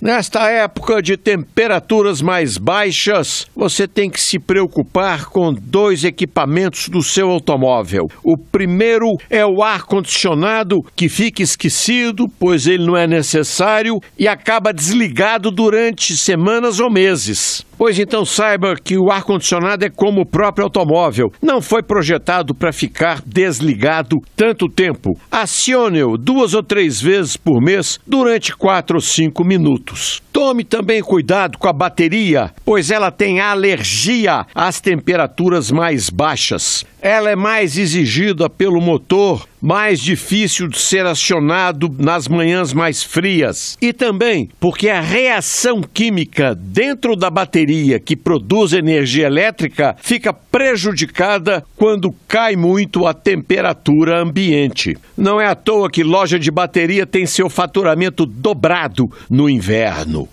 Nesta época de temperaturas mais baixas, você tem que se preocupar com dois equipamentos do seu automóvel. O primeiro é o ar-condicionado, que fica esquecido, pois ele não é necessário e acaba desligado durante semanas ou meses. Pois então saiba que o ar-condicionado é como o próprio automóvel, não foi projetado para ficar desligado tanto tempo. Acione-o duas ou três vezes por mês durante quatro ou cinco minutos. Tome também cuidado com a bateria, pois ela tem alergia às temperaturas mais baixas. Ela é mais exigida pelo motor mais difícil de ser acionado nas manhãs mais frias. E também porque a reação química dentro da bateria que produz energia elétrica fica prejudicada quando cai muito a temperatura ambiente. Não é à toa que loja de bateria tem seu faturamento dobrado no inverno.